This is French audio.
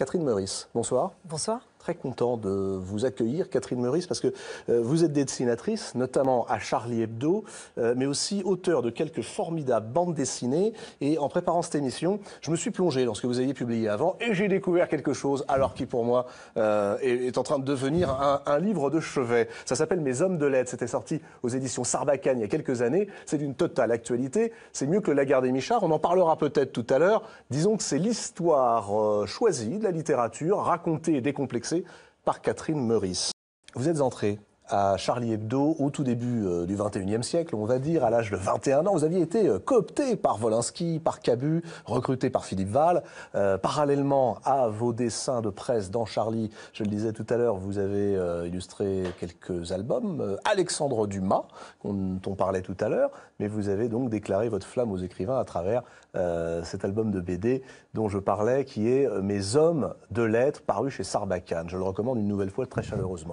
Catherine Meurice, bonsoir. Bonsoir très content de vous accueillir, Catherine Meurice, parce que euh, vous êtes dessinatrice, notamment à Charlie Hebdo, euh, mais aussi auteur de quelques formidables bandes dessinées. Et en préparant cette émission, je me suis plongé dans ce que vous aviez publié avant et j'ai découvert quelque chose, alors qui pour moi euh, est, en train de devenir un, livre de chevet. Ça s'appelle Mes hommes de l'aide. C'était sorti aux éditions Sarbacane il y a quelques années. C'est d'une totale actualité. C'est mieux que le Lagarde des Michard. On en parlera peut-être tout à l'heure. Disons que c'est l'histoire choisie de la littérature, racontée et décomplexée par Catherine Meurice. Vous êtes entrée à Charlie Hebdo au tout début euh, du 21e siècle, on va dire, à l'âge de 21 ans, vous aviez été euh, coopté par Volinsky, par Cabu, recruté par Philippe Val. Euh, parallèlement à vos dessins de presse dans Charlie, je le disais tout à l'heure, vous avez illustré quelques albums. Alexandre Dumas, dont on parlait tout à l'heure, mais vous avez donc déclaré votre flamme aux écrivains à travers cet album de BD dont je parlais, qui est Mes hommes de lettres, paru chez Sarbacane. Je le recommande une nouvelle fois très chaleureusement.